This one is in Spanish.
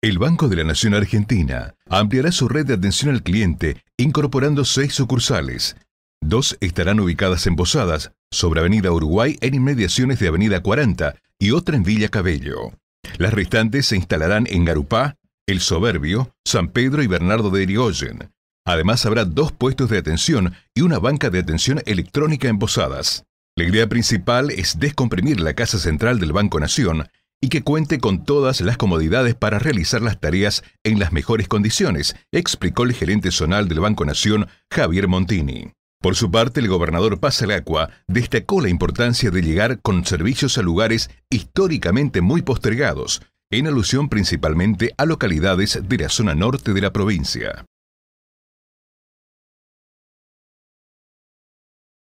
El Banco de la Nación Argentina ampliará su red de atención al cliente incorporando seis sucursales. Dos estarán ubicadas en Posadas, sobre Avenida Uruguay en inmediaciones de Avenida 40 y otra en Villa Cabello. Las restantes se instalarán en Garupá, El Soberbio, San Pedro y Bernardo de Irigoyen. Además habrá dos puestos de atención y una banca de atención electrónica en Posadas. La idea principal es descomprimir la Casa Central del Banco Nación y que cuente con todas las comodidades para realizar las tareas en las mejores condiciones, explicó el gerente zonal del Banco Nación, Javier Montini. Por su parte, el gobernador Pazalacua destacó la importancia de llegar con servicios a lugares históricamente muy postergados, en alusión principalmente a localidades de la zona norte de la provincia.